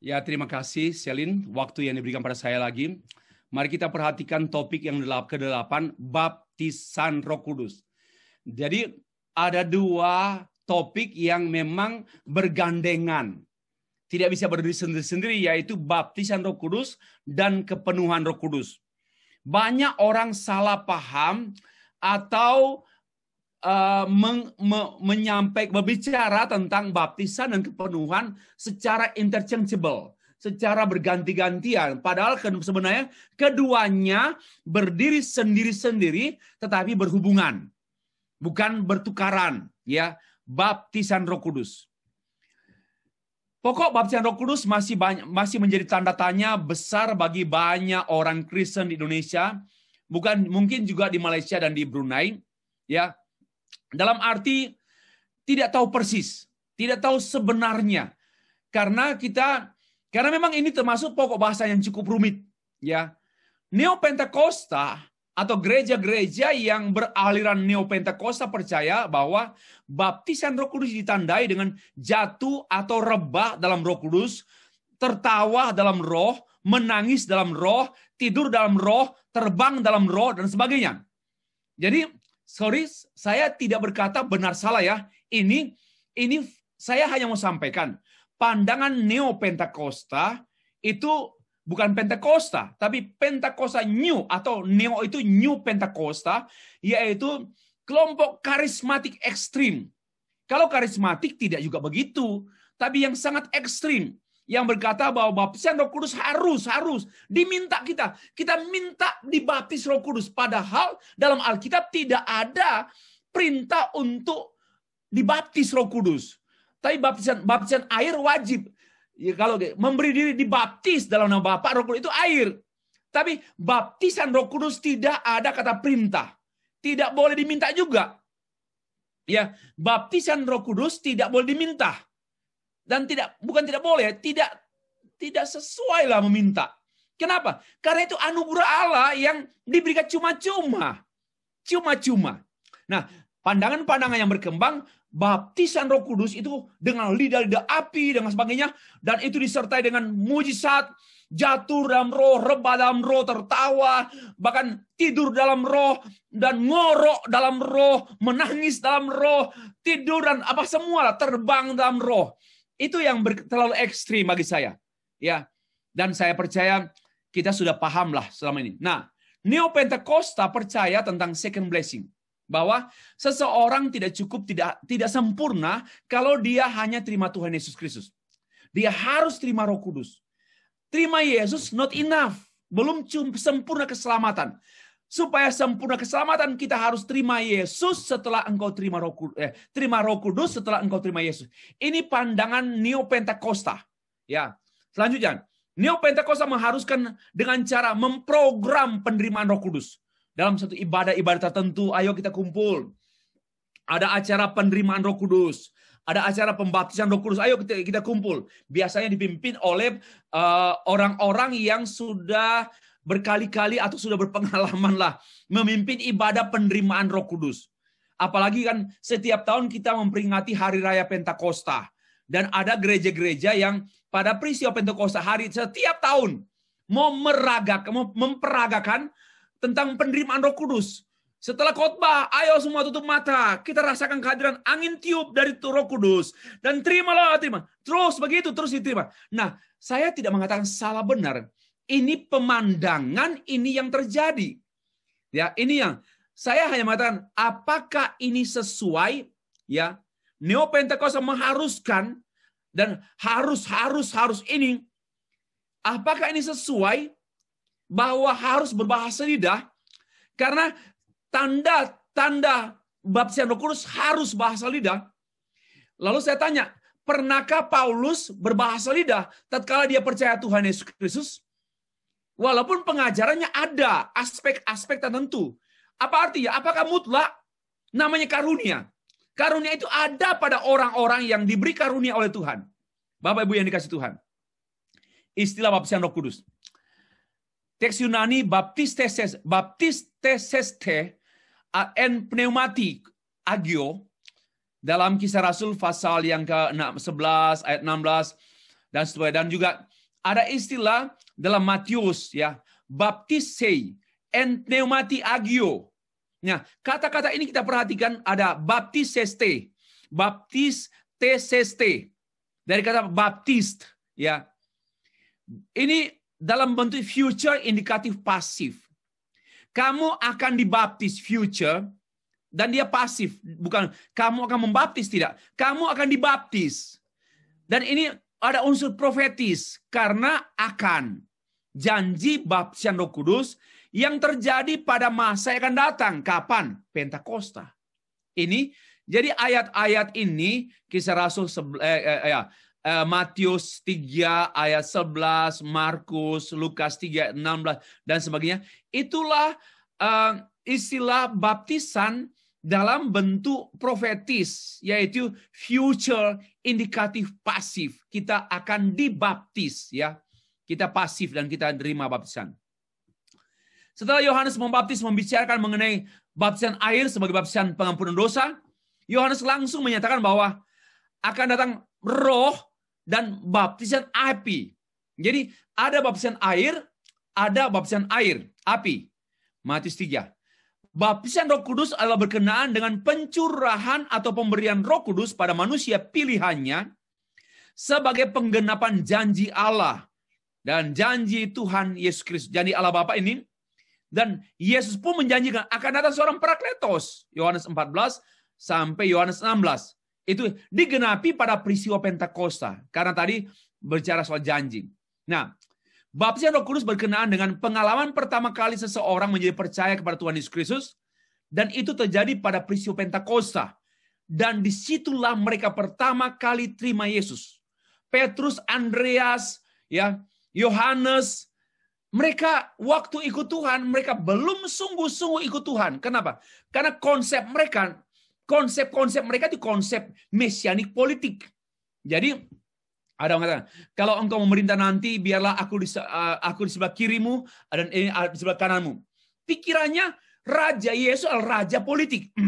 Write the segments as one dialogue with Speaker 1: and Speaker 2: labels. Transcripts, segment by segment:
Speaker 1: Ya, terima kasih Selin. Waktu yang diberikan pada saya lagi. Mari kita perhatikan topik yang ke-8, baptisan roh kudus. Jadi ada dua topik yang memang bergandengan. Tidak bisa berdiri sendiri-sendiri, yaitu baptisan roh kudus dan kepenuhan roh kudus. Banyak orang salah paham atau Eh, meng, me, menyampaikan berbicara tentang baptisan dan kepenuhan secara interchangeable, secara berganti-gantian. Padahal sebenarnya keduanya berdiri sendiri-sendiri tetapi berhubungan. Bukan bertukaran, ya. Baptisan Roh Kudus. Pokok baptisan Roh Kudus masih banyak masih menjadi tanda tanya besar bagi banyak orang Kristen di Indonesia, bukan mungkin juga di Malaysia dan di Brunei, ya dalam arti tidak tahu persis, tidak tahu sebenarnya. Karena kita karena memang ini termasuk pokok bahasa yang cukup rumit, ya. neo pentakosta atau gereja-gereja yang beraliran neo pentakosta percaya bahwa baptisan Roh Kudus ditandai dengan jatuh atau rebah dalam Roh Kudus, tertawa dalam roh, menangis dalam roh, tidur dalam roh, terbang dalam roh, dan sebagainya. Jadi sorry, saya tidak berkata benar salah ya. Ini ini saya hanya mau sampaikan pandangan neo Pentakosta itu bukan Pentakosta, tapi Pentakosta New atau neo itu New Pentakosta, yaitu kelompok karismatik ekstrim. Kalau karismatik tidak juga begitu, tapi yang sangat ekstrim yang berkata bahwa baptisan Roh Kudus harus harus diminta kita. Kita minta dibaptis Roh Kudus padahal dalam Alkitab tidak ada perintah untuk dibaptis Roh Kudus. Tapi baptisan baptisan air wajib. Ya, kalau memberi diri dibaptis dalam nama Bapa Roh Kudus itu air. Tapi baptisan Roh Kudus tidak ada kata perintah. Tidak boleh diminta juga. Ya, baptisan Roh Kudus tidak boleh diminta dan tidak bukan tidak boleh, tidak tidak sesuai lah meminta. Kenapa? Karena itu anugerah Allah yang diberikan cuma-cuma. Cuma-cuma. Nah, pandangan-pandangan yang berkembang baptisan Roh Kudus itu dengan lidah-lidah api dan sebagainya dan itu disertai dengan mujizat jatuh dalam roh, rebah dalam roh, tertawa, bahkan tidur dalam roh dan ngorok dalam roh, menangis dalam roh, tidur dan apa semua terbang dalam roh. Itu yang ber, terlalu ekstrim bagi saya. Ya, dan saya percaya kita sudah paham lah selama ini. Nah, Neo Pentakosta percaya tentang second blessing bahwa seseorang tidak cukup tidak tidak sempurna kalau dia hanya terima Tuhan Yesus Kristus. Dia harus terima Roh Kudus. Terima Yesus not enough, belum sempurna keselamatan supaya sempurna keselamatan kita harus terima Yesus setelah engkau terima Roh Kudus, eh, terima Roh Kudus setelah engkau terima Yesus. Ini pandangan Neo Pentakosta. Ya. Selanjutnya, Neo Pentakosta mengharuskan dengan cara memprogram penerimaan Roh Kudus dalam satu ibadah-ibadah tertentu. Ayo kita kumpul. Ada acara penerimaan Roh Kudus, ada acara pembaptisan Roh Kudus. Ayo kita, kita kumpul. Biasanya dipimpin oleh eh, orang-orang uh, orang -orang yang sudah berkali-kali atau sudah berpengalaman lah memimpin ibadah penerimaan Roh Kudus. Apalagi kan setiap tahun kita memperingati Hari Raya Pentakosta dan ada gereja-gereja yang pada peristiwa Pentakosta hari setiap tahun mau meragak, mau memperagakan tentang penerimaan Roh Kudus. Setelah khotbah, ayo semua tutup mata. Kita rasakan kehadiran angin tiup dari Roh Kudus. Dan terimalah, terima. Terus begitu, terus diterima. Nah, saya tidak mengatakan salah benar. Ini pemandangan ini yang terjadi. Ya, ini yang saya hanya mengatakan apakah ini sesuai ya Neo Pentakosta mengharuskan dan harus harus harus ini apakah ini sesuai bahwa harus berbahasa lidah karena tanda-tanda baptisan Roh Kudus harus bahasa lidah. Lalu saya tanya, pernahkah Paulus berbahasa lidah tatkala dia percaya Tuhan Yesus Kristus? Walaupun pengajarannya ada aspek-aspek tertentu. Apa artinya? Apakah mutlak? Namanya karunia. Karunia itu ada pada orang-orang yang diberi karunia oleh Tuhan. Bapak Ibu yang dikasih Tuhan. Istilah baptisan Roh Kudus. Teks Yunani baptisteses, baptisteseste en pneumatik agio dalam kisah Rasul pasal yang ke-11 ayat 16 dan seterusnya dan juga ada istilah dalam Matius ya, baptisei and pneumati agio. Nah, kata-kata ini kita perhatikan ada baptiseste, baptis teseste dari kata baptist ya. Ini dalam bentuk future indikatif pasif. Kamu akan dibaptis future dan dia pasif, bukan kamu akan membaptis tidak. Kamu akan dibaptis. Dan ini ada unsur profetis karena akan janji baptisan Roh Kudus yang terjadi pada masa yang akan datang. Kapan? Pentakosta. Ini jadi ayat-ayat ini kisah Rasul eh, eh, ya, eh, Matius 3 ayat 11, Markus, Lukas 3 16 dan sebagainya. Itulah eh, istilah baptisan dalam bentuk profetis, yaitu future indikatif pasif. Kita akan dibaptis, ya. Kita pasif dan kita terima baptisan. Setelah Yohanes membaptis membicarakan mengenai baptisan air sebagai baptisan pengampunan dosa, Yohanes langsung menyatakan bahwa akan datang roh dan baptisan api. Jadi ada baptisan air, ada baptisan air, api. Matius 3. Baptisan Roh Kudus adalah berkenaan dengan pencurahan atau pemberian Roh Kudus pada manusia pilihannya sebagai penggenapan janji Allah dan janji Tuhan Yesus Kristus. Janji Allah Bapa ini dan Yesus pun menjanjikan akan datang seorang Parakletos. Yohanes 14 sampai Yohanes 16. Itu digenapi pada peristiwa Pentakosta karena tadi berbicara soal janji. Nah, Baptisan Roh Kudus berkenaan dengan pengalaman pertama kali seseorang menjadi percaya kepada Tuhan Yesus Kristus dan itu terjadi pada peristiwa Pentakosta. Dan disitulah mereka pertama kali terima Yesus. Petrus, Andreas, ya, Yohanes, mereka waktu ikut Tuhan, mereka belum sungguh-sungguh ikut Tuhan. Kenapa? Karena konsep mereka, konsep-konsep mereka itu konsep mesianik politik. Jadi ada orang katakan, kalau engkau memerintah nanti, biarlah aku di, eh, aku di sebelah kirimu dan ini eh, di sebelah kananmu. Pikirannya raja Yesus adalah raja politik.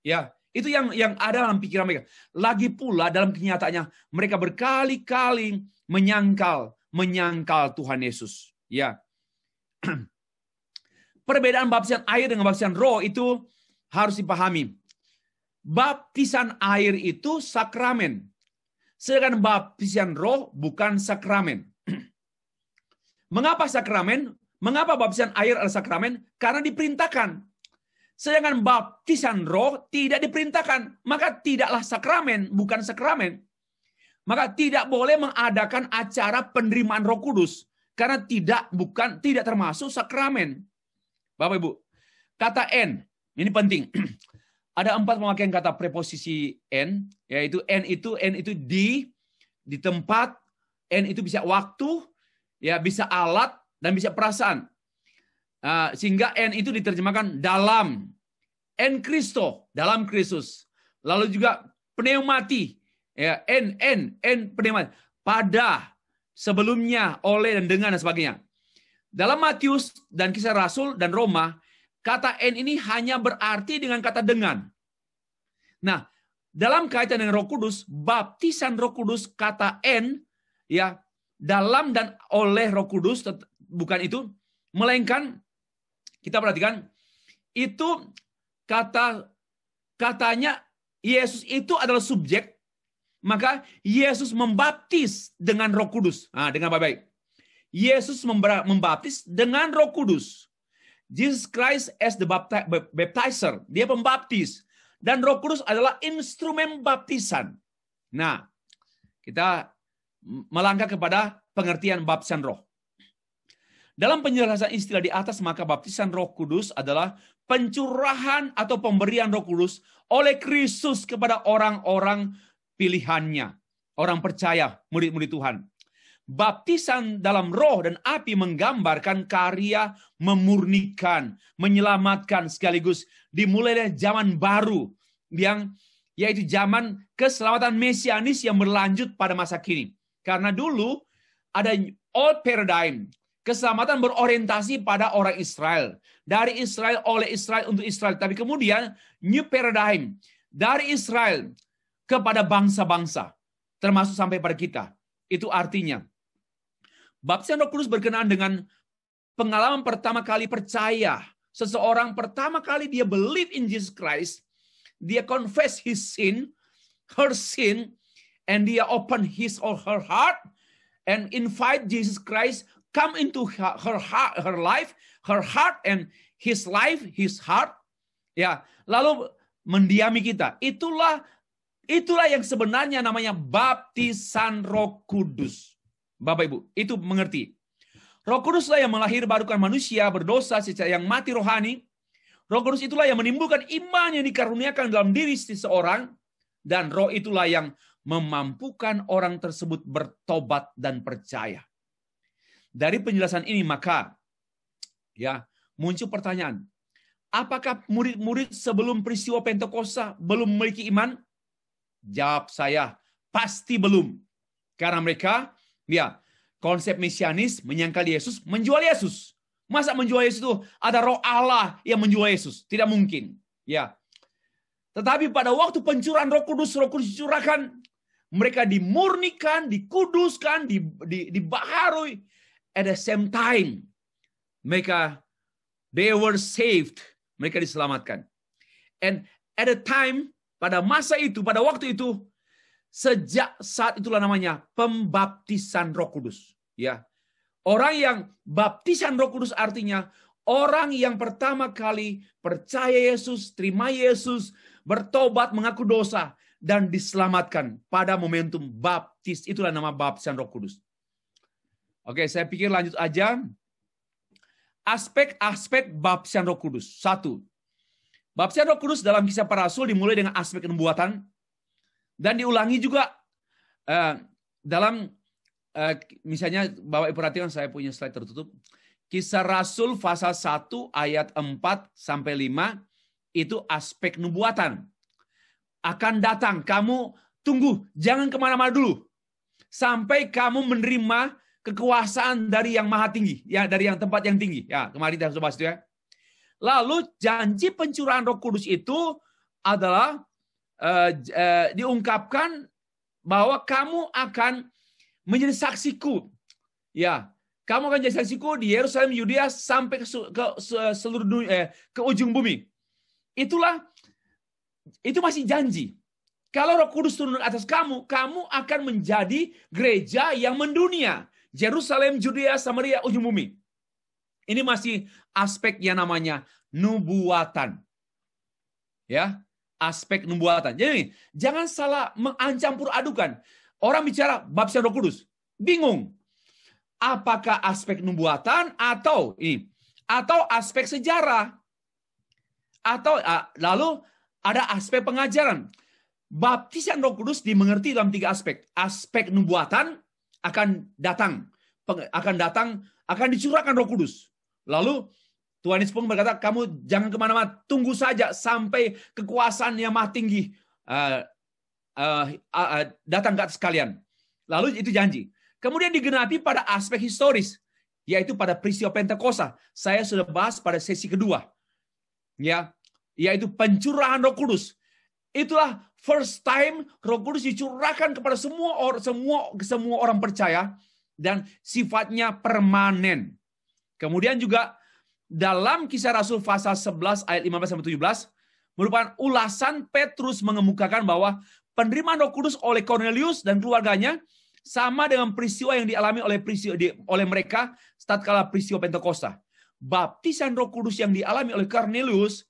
Speaker 1: ya, itu yang yang ada dalam pikiran mereka. Lagi pula dalam kenyataannya mereka berkali-kali menyangkal, menyangkal Tuhan Yesus. Ya. Perbedaan baptisan air dengan baptisan roh itu harus dipahami. Baptisan air itu sakramen Sedangkan baptisan roh bukan sakramen. Mengapa sakramen? Mengapa baptisan air adalah sakramen? Karena diperintahkan. Sedangkan baptisan roh tidak diperintahkan. Maka tidaklah sakramen, bukan sakramen. Maka tidak boleh mengadakan acara penerimaan roh kudus. Karena tidak bukan tidak termasuk sakramen. Bapak Ibu, kata N, ini penting. Ada empat pemakaian kata preposisi n, yaitu n itu n itu di, di tempat, n itu bisa waktu, ya bisa alat dan bisa perasaan. Ah, sehingga n itu diterjemahkan dalam n Kristo, dalam Kristus. Lalu juga pneumati, ya n n n pneumati pada sebelumnya oleh dan dengan dan sebagainya. Dalam Matius dan kisah Rasul dan Roma kata n ini hanya berarti dengan kata dengan. Nah, dalam kaitan dengan Roh Kudus, baptisan Roh Kudus kata n ya dalam dan oleh Roh Kudus bukan itu, melainkan kita perhatikan itu kata katanya Yesus itu adalah subjek, maka Yesus membaptis dengan Roh Kudus. Nah, dengan baik-baik. Yesus membaptis dengan Roh Kudus. Jesus Christ as the baptizer. Dia pembaptis. Dan roh kudus adalah instrumen baptisan. Nah, kita melangkah kepada pengertian baptisan roh. Dalam penjelasan istilah di atas, maka baptisan roh kudus adalah pencurahan atau pemberian roh kudus oleh Kristus kepada orang-orang pilihannya. Orang percaya, murid-murid Tuhan baptisan dalam roh dan api menggambarkan karya memurnikan, menyelamatkan sekaligus dimulai dari zaman baru yang yaitu zaman keselamatan mesianis yang berlanjut pada masa kini. Karena dulu ada old paradigm, keselamatan berorientasi pada orang Israel. Dari Israel, oleh Israel, untuk Israel. Tapi kemudian new paradigm, dari Israel kepada bangsa-bangsa, termasuk sampai pada kita. Itu artinya Baptisan Roh Kudus berkenaan dengan pengalaman pertama kali percaya. Seseorang pertama kali dia believe in Jesus Christ, dia confess his sin, her sin, and dia open his or her heart and invite Jesus Christ come into her, heart, her life, her heart and his life, his heart. Ya, lalu mendiami kita. Itulah itulah yang sebenarnya namanya baptisan Roh Kudus. Bapak Ibu, itu mengerti. Roh Kuduslah yang melahirkan manusia berdosa secara yang mati rohani. Roh Kudus itulah yang menimbulkan iman yang dikaruniakan dalam diri seseorang dan roh itulah yang memampukan orang tersebut bertobat dan percaya. Dari penjelasan ini maka ya muncul pertanyaan, apakah murid-murid sebelum peristiwa Pentakosta belum memiliki iman? Jawab saya, pasti belum. Karena mereka Ya, konsep mesianis menyangkal Yesus, menjual Yesus. Masa menjual Yesus itu ada roh Allah yang menjual Yesus? Tidak mungkin. Ya. Tetapi pada waktu pencurahan roh kudus, roh kudus dicurahkan, mereka dimurnikan, dikuduskan, dibaharui. At the same time, mereka, they were saved. Mereka diselamatkan. And at the time, pada masa itu, pada waktu itu, sejak saat itulah namanya pembaptisan Roh Kudus, ya. Orang yang baptisan Roh Kudus artinya orang yang pertama kali percaya Yesus, terima Yesus, bertobat, mengaku dosa dan diselamatkan pada momentum baptis. Itulah nama baptisan Roh Kudus. Oke, saya pikir lanjut aja. Aspek-aspek baptisan Roh Kudus. Satu. Baptisan Roh Kudus dalam kisah para rasul dimulai dengan aspek nubuatan dan diulangi juga uh, dalam uh, misalnya Bapak Ibu perhatikan saya punya slide tertutup. Kisah Rasul pasal 1 ayat 4 sampai 5 itu aspek nubuatan. Akan datang, kamu tunggu, jangan kemana-mana dulu. Sampai kamu menerima kekuasaan dari yang maha tinggi, ya dari yang tempat yang tinggi. Ya, kemarin kita bahas itu ya. Lalu janji pencurahan roh kudus itu adalah Eh, eh, diungkapkan bahwa kamu akan menjadi saksiku. Ya, kamu akan jadi saksiku di Yerusalem, Yudea sampai ke, ke seluruh dunia, eh, ke ujung bumi. Itulah itu masih janji. Kalau Roh Kudus turun atas kamu, kamu akan menjadi gereja yang mendunia. Yerusalem, Judea, Samaria, ujung bumi. Ini masih aspek yang namanya nubuatan. Ya, aspek nubuatan. Jadi jangan salah mengancam adukan. Orang bicara baptisan Roh Kudus, bingung. Apakah aspek nubuatan atau ini atau aspek sejarah atau ah, lalu ada aspek pengajaran. Baptisan Roh Kudus dimengerti dalam tiga aspek. Aspek nubuatan akan datang, akan datang, akan dicurahkan Roh Kudus. Lalu Tuhan Yesus pun berkata, kamu jangan kemana-mana, tunggu saja sampai kekuasaan yang maha tinggi uh, uh, uh, uh, datang ke atas kalian. Lalu itu janji. Kemudian digenapi pada aspek historis, yaitu pada peristiwa Pentakosta. Saya sudah bahas pada sesi kedua. Ya, yaitu pencurahan Roh Kudus. Itulah first time Roh Kudus dicurahkan kepada semua orang semua semua orang percaya dan sifatnya permanen. Kemudian juga dalam kisah Rasul pasal 11 ayat 15 sampai 17 merupakan ulasan Petrus mengemukakan bahwa penerimaan Roh Kudus oleh Cornelius dan keluarganya sama dengan peristiwa yang dialami oleh peristiwa di, oleh mereka tatkala peristiwa Pentakosta. Baptisan Roh Kudus yang dialami oleh Cornelius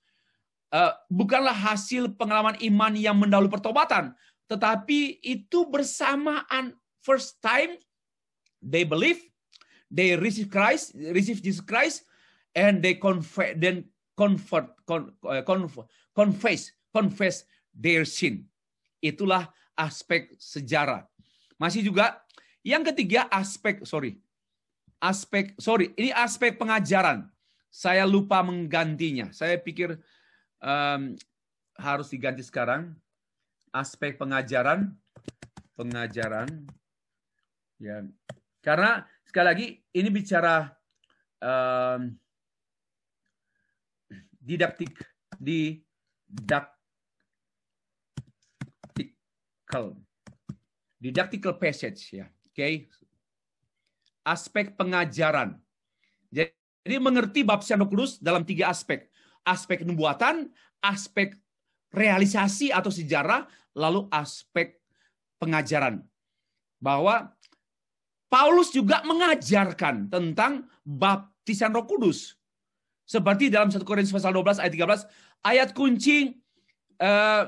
Speaker 1: uh, bukanlah hasil pengalaman iman yang mendahului pertobatan, tetapi itu bersamaan first time they believe, they receive Christ, receive Jesus Christ, and they confess, then convert, con, uh, confess, confess their sin. Itulah aspek sejarah. Masih juga yang ketiga aspek sorry aspek sorry ini aspek pengajaran. Saya lupa menggantinya. Saya pikir um, harus diganti sekarang. Aspek pengajaran, pengajaran. Ya, karena sekali lagi ini bicara um, didaktik didaktikal didactical passage ya oke okay. aspek pengajaran jadi mengerti bab Roh Kudus dalam tiga aspek aspek nubuatan aspek realisasi atau sejarah lalu aspek pengajaran bahwa Paulus juga mengajarkan tentang baptisan Roh Kudus seperti dalam 1 Korintus pasal 12 ayat 13, ayat kunci eh,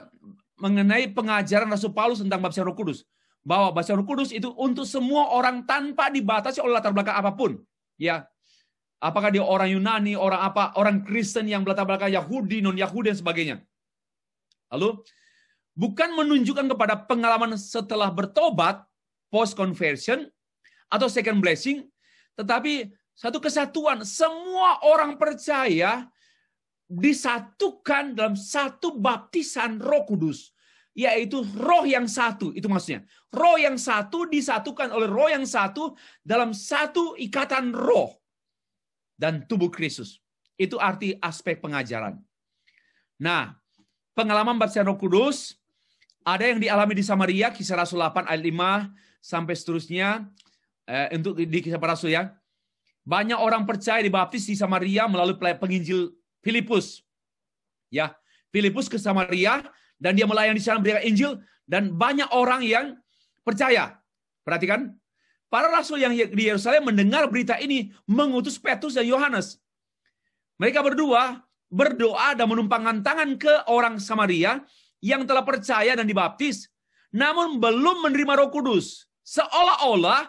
Speaker 1: mengenai pengajaran Rasul Paulus tentang bahasa Roh Kudus. Bahwa bahasa Roh Kudus itu untuk semua orang tanpa dibatasi oleh latar belakang apapun. Ya, Apakah dia orang Yunani, orang apa, orang Kristen yang berlatar belakang Yahudi, non-Yahudi, dan sebagainya. Lalu, bukan menunjukkan kepada pengalaman setelah bertobat, post conversion, atau second blessing, tetapi satu kesatuan. Semua orang percaya disatukan dalam satu baptisan Roh Kudus, yaitu roh yang satu. Itu maksudnya. Roh yang satu disatukan oleh roh yang satu dalam satu ikatan roh dan tubuh Kristus. Itu arti aspek pengajaran. Nah, pengalaman baptisan Roh Kudus ada yang dialami di Samaria kisah Rasul 8 ayat 5 sampai seterusnya eh, untuk di kisah para rasul ya. Banyak orang percaya dibaptis di Samaria melalui penginjil Filipus. Ya, Filipus ke Samaria dan dia melayani di sana memberikan Injil dan banyak orang yang percaya. Perhatikan, para rasul yang di Yerusalem mendengar berita ini mengutus Petrus dan Yohanes. Mereka berdua berdoa dan menumpangkan tangan ke orang Samaria yang telah percaya dan dibaptis, namun belum menerima Roh Kudus. Seolah-olah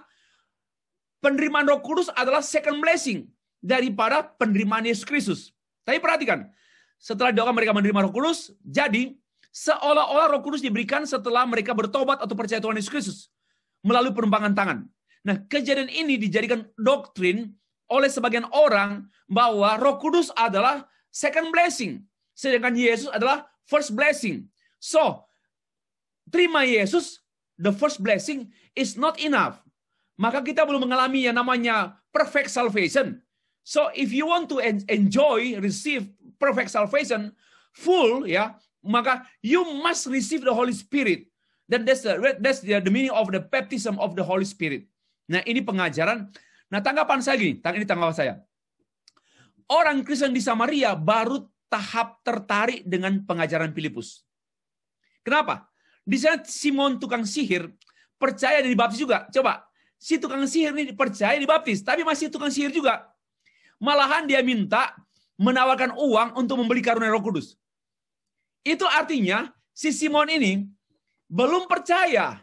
Speaker 1: penerimaan Roh Kudus adalah second blessing daripada penerimaan Yesus Kristus. Tapi perhatikan, setelah doa mereka menerima Roh Kudus, jadi seolah-olah Roh Kudus diberikan setelah mereka bertobat atau percaya Tuhan Yesus Kristus melalui penumpangan tangan. Nah, kejadian ini dijadikan doktrin oleh sebagian orang bahwa Roh Kudus adalah second blessing, sedangkan Yesus adalah first blessing. So, terima Yesus, the first blessing is not enough maka kita belum mengalami yang namanya perfect salvation. So if you want to enjoy, receive perfect salvation full, ya, maka you must receive the Holy Spirit. Dan that's the, that's the, the meaning of the baptism of the Holy Spirit. Nah ini pengajaran. Nah tanggapan saya gini, ini tanggapan saya. Orang Kristen di Samaria baru tahap tertarik dengan pengajaran Filipus. Kenapa? Di sana Simon tukang sihir percaya dan dibaptis juga. Coba si tukang sihir ini dipercaya dibaptis, tapi masih tukang sihir juga. Malahan dia minta menawarkan uang untuk membeli karunia Roh Kudus. Itu artinya si Simon ini belum percaya.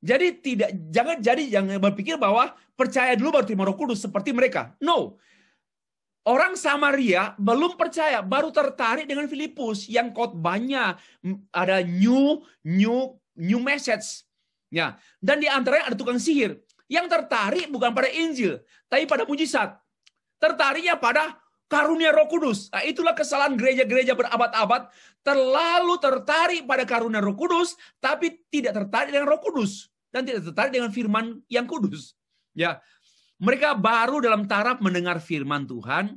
Speaker 1: Jadi tidak jangan jadi jangan berpikir bahwa percaya dulu baru terima Roh Kudus seperti mereka. No. Orang Samaria belum percaya, baru tertarik dengan Filipus yang khotbahnya ada new new new message Ya, dan di antaranya ada tukang sihir yang tertarik bukan pada Injil, tapi pada mujizat. Tertariknya pada karunia Roh Kudus. Nah, itulah kesalahan gereja-gereja berabad-abad terlalu tertarik pada karunia Roh Kudus tapi tidak tertarik dengan Roh Kudus dan tidak tertarik dengan firman yang kudus. Ya. Mereka baru dalam taraf mendengar firman Tuhan.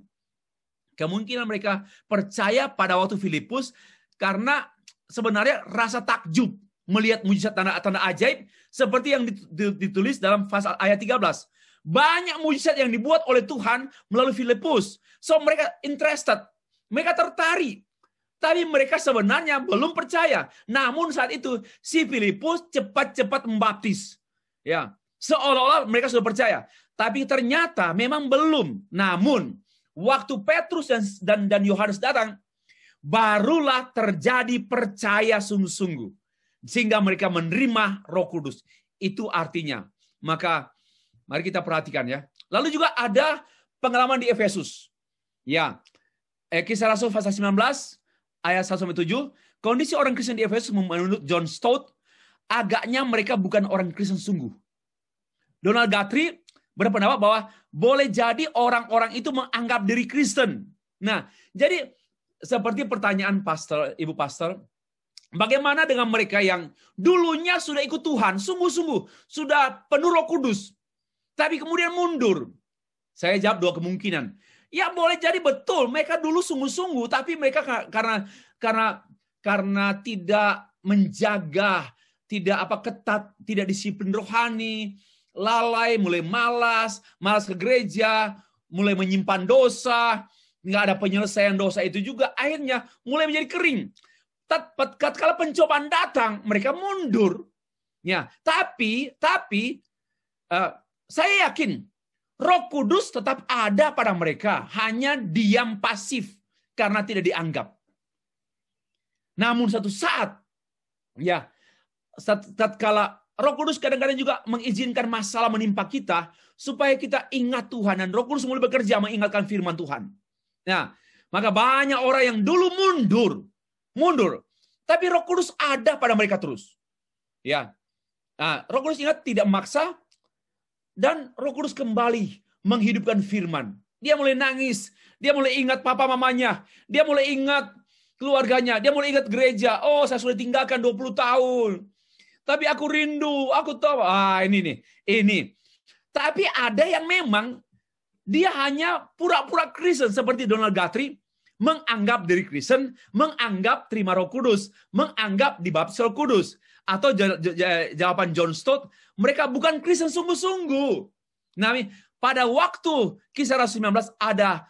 Speaker 1: Kemungkinan mereka percaya pada waktu Filipus karena sebenarnya rasa takjub melihat mujizat tanda-tanda ajaib seperti yang ditulis dalam pasal ayat 13. Banyak mujizat yang dibuat oleh Tuhan melalui Filipus. So mereka interested, mereka tertarik. Tapi mereka sebenarnya belum percaya. Namun saat itu si Filipus cepat-cepat membaptis. Ya, seolah-olah mereka sudah percaya. Tapi ternyata memang belum. Namun waktu Petrus dan dan dan Yohanes datang, barulah terjadi percaya sungguh-sungguh sehingga mereka menerima Roh Kudus. Itu artinya. Maka mari kita perhatikan ya. Lalu juga ada pengalaman di Efesus. Ya. Eh, kisah Rasul pasal 19 ayat 1 sampai 7, kondisi orang Kristen di Efesus menurut John Stott agaknya mereka bukan orang Kristen sungguh. Donald Guthrie berpendapat bahwa boleh jadi orang-orang itu menganggap diri Kristen. Nah, jadi seperti pertanyaan pastor, ibu pastor, Bagaimana dengan mereka yang dulunya sudah ikut Tuhan, sungguh-sungguh sudah penuh Roh Kudus, tapi kemudian mundur? Saya jawab dua kemungkinan. Ya boleh jadi betul mereka dulu sungguh-sungguh tapi mereka karena karena karena tidak menjaga, tidak apa ketat, tidak disiplin rohani, lalai, mulai malas, malas ke gereja, mulai menyimpan dosa, nggak ada penyelesaian dosa itu juga akhirnya mulai menjadi kering kalau pencobaan datang, mereka mundur. Ya, tapi tapi uh, saya yakin Roh Kudus tetap ada pada mereka, hanya diam pasif karena tidak dianggap. Namun satu saat ya tatkala Roh Kudus kadang-kadang juga mengizinkan masalah menimpa kita supaya kita ingat Tuhan dan Roh Kudus mulai bekerja mengingatkan firman Tuhan. Nah, maka banyak orang yang dulu mundur mundur. Tapi Roh Kudus ada pada mereka terus. Ya. Nah, Roh Kudus ingat tidak maksa dan Roh Kudus kembali menghidupkan firman. Dia mulai nangis, dia mulai ingat papa mamanya, dia mulai ingat keluarganya, dia mulai ingat gereja. Oh, saya sudah tinggalkan 20 tahun. Tapi aku rindu, aku tahu. Ah, ini nih, ini. Tapi ada yang memang dia hanya pura-pura Kristen seperti Donald Guthrie menganggap diri Kristen, menganggap terima Roh Kudus, menganggap dibaptis Roh Kudus. Atau jawaban John Stott, mereka bukan Kristen sungguh-sungguh. Nami pada waktu kisah Rasul 19 ada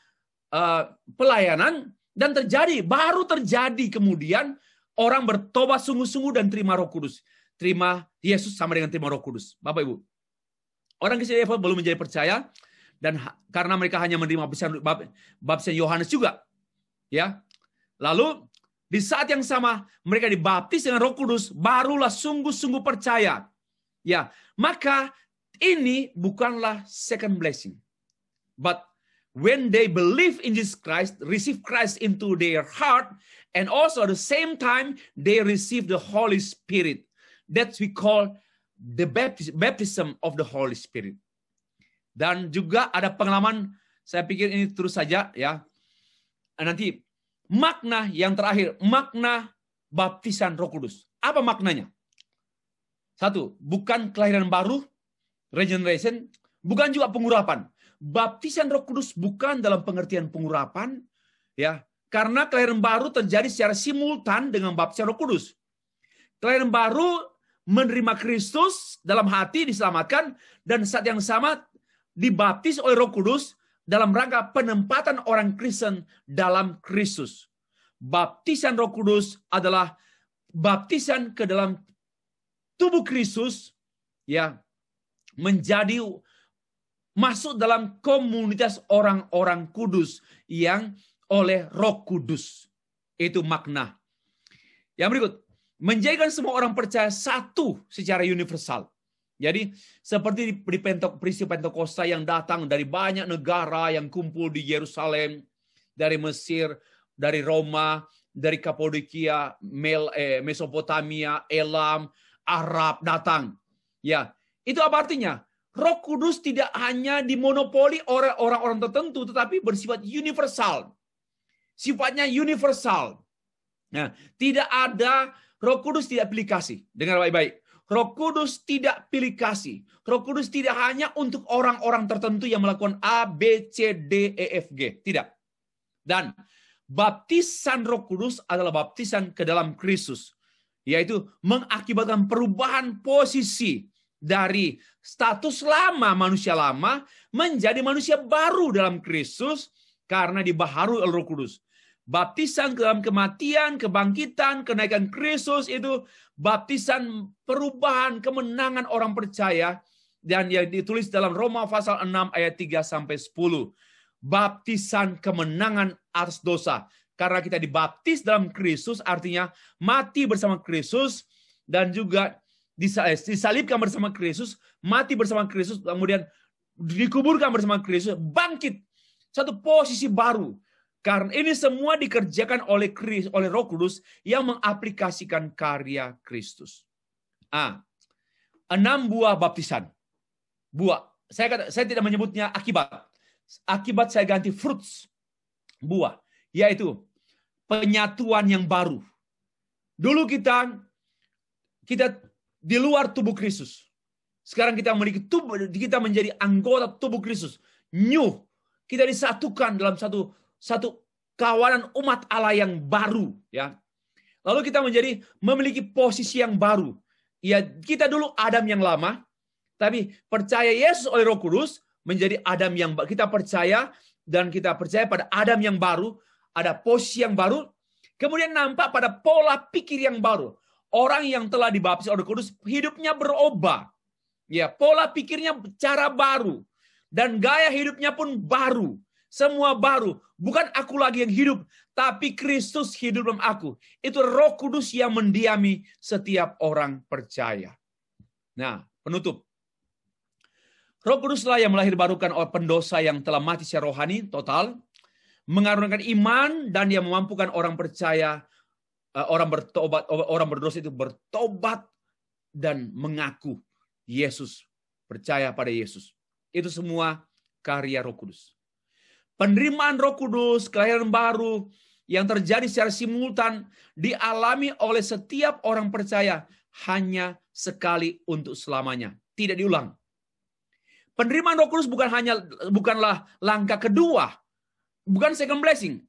Speaker 1: uh, pelayanan dan terjadi, baru terjadi kemudian orang bertobat sungguh-sungguh dan terima Roh Kudus. Terima Yesus sama dengan terima Roh Kudus. Bapak Ibu, orang Kristen belum menjadi percaya dan karena mereka hanya menerima baptisan baptisan Yohanes juga Ya. Lalu di saat yang sama mereka dibaptis dengan Roh Kudus, barulah sungguh-sungguh percaya. Ya, maka ini bukanlah second blessing. But when they believe in Jesus Christ, receive Christ into their heart, and also at the same time they receive the Holy Spirit. That we call the baptism of the Holy Spirit. Dan juga ada pengalaman, saya pikir ini terus saja ya. Nanti Makna yang terakhir, makna baptisan Roh Kudus. Apa maknanya? Satu, bukan kelahiran baru, regeneration, bukan juga pengurapan. Baptisan Roh Kudus bukan dalam pengertian pengurapan, ya, karena kelahiran baru terjadi secara simultan dengan baptisan Roh Kudus. Kelahiran baru menerima Kristus dalam hati diselamatkan dan saat yang sama dibaptis oleh Roh Kudus dalam rangka penempatan orang Kristen dalam Kristus. Baptisan Roh Kudus adalah baptisan ke dalam tubuh Kristus ya menjadi masuk dalam komunitas orang-orang kudus yang oleh Roh Kudus. Itu makna. Yang berikut, menjadikan semua orang percaya satu secara universal. Jadi seperti di Pentok, peristiwa Pentakosta yang datang dari banyak negara yang kumpul di Yerusalem, dari Mesir, dari Roma, dari Kapodikia, Mel, eh, Mesopotamia, Elam, Arab datang. Ya, itu apa artinya? Roh Kudus tidak hanya dimonopoli oleh orang-orang tertentu, tetapi bersifat universal. Sifatnya universal. Nah, tidak ada Roh Kudus tidak aplikasi Dengar baik-baik. Roh Kudus tidak pilih kasih. Roh Kudus tidak hanya untuk orang-orang tertentu yang melakukan A, B, C, D, E, F, G. Tidak. Dan baptisan Roh Kudus adalah baptisan ke dalam Kristus, yaitu mengakibatkan perubahan posisi dari status lama manusia lama menjadi manusia baru dalam Kristus karena dibaharui oleh Roh Kudus. Baptisan ke dalam kematian, kebangkitan, kenaikan Kristus itu baptisan perubahan kemenangan orang percaya dan yang ditulis dalam Roma pasal 6 ayat 3 sampai 10. Baptisan kemenangan atas dosa. Karena kita dibaptis dalam Kristus artinya mati bersama Kristus dan juga eh, disalibkan bersama Kristus, mati bersama Kristus, kemudian dikuburkan bersama Kristus, bangkit. Satu posisi baru. Karena ini semua dikerjakan oleh Chris, oleh Roh Kudus yang mengaplikasikan karya Kristus. A. Enam buah baptisan. Buah. Saya kata, saya tidak menyebutnya akibat. Akibat saya ganti fruits. Buah, yaitu penyatuan yang baru. Dulu kita kita di luar tubuh Kristus. Sekarang kita memiliki tubuh, kita menjadi anggota tubuh Kristus. New, kita disatukan dalam satu satu kawanan umat Allah yang baru ya. Lalu kita menjadi memiliki posisi yang baru. Ya, kita dulu Adam yang lama, tapi percaya Yesus oleh Roh Kudus menjadi Adam yang kita percaya dan kita percaya pada Adam yang baru, ada posisi yang baru, kemudian nampak pada pola pikir yang baru. Orang yang telah dibaptis oleh Roh Kudus hidupnya berubah. Ya, pola pikirnya cara baru dan gaya hidupnya pun baru semua baru. Bukan aku lagi yang hidup, tapi Kristus hidup dalam aku. Itu roh kudus yang mendiami setiap orang percaya. Nah, penutup. Roh kuduslah yang melahirbarukan orang pendosa yang telah mati secara rohani total, Mengarunkan iman dan yang memampukan orang percaya eh, orang bertobat orang berdosa itu bertobat dan mengaku Yesus percaya pada Yesus itu semua karya Roh Kudus penerimaan Roh Kudus, kelahiran baru yang terjadi secara simultan dialami oleh setiap orang percaya hanya sekali untuk selamanya, tidak diulang. Penerimaan Roh Kudus bukan hanya bukanlah langkah kedua, bukan second blessing.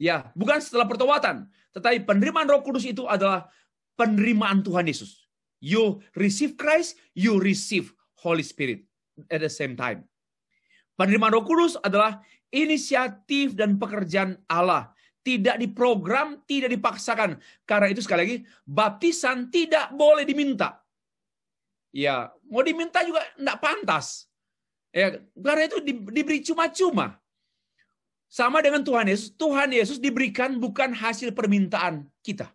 Speaker 1: Ya, bukan setelah pertobatan, tetapi penerimaan Roh Kudus itu adalah penerimaan Tuhan Yesus. You receive Christ, you receive Holy Spirit at the same time. Penerimaan Roh Kudus adalah inisiatif dan pekerjaan Allah. Tidak diprogram, tidak dipaksakan. Karena itu sekali lagi, baptisan tidak boleh diminta. Ya, mau diminta juga tidak pantas. Ya, karena itu di, diberi cuma-cuma. Sama dengan Tuhan Yesus, Tuhan Yesus diberikan bukan hasil permintaan kita.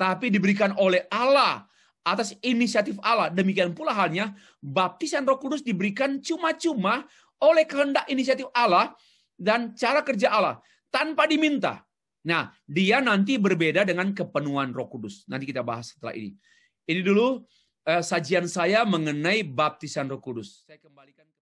Speaker 1: Tapi diberikan oleh Allah atas inisiatif Allah. Demikian pula halnya, baptisan roh kudus diberikan cuma-cuma oleh kehendak inisiatif Allah dan cara kerja Allah tanpa diminta. Nah, dia nanti berbeda dengan kepenuhan Roh Kudus. Nanti kita bahas setelah ini. Ini dulu eh, sajian saya mengenai baptisan Roh Kudus. Saya kembalikan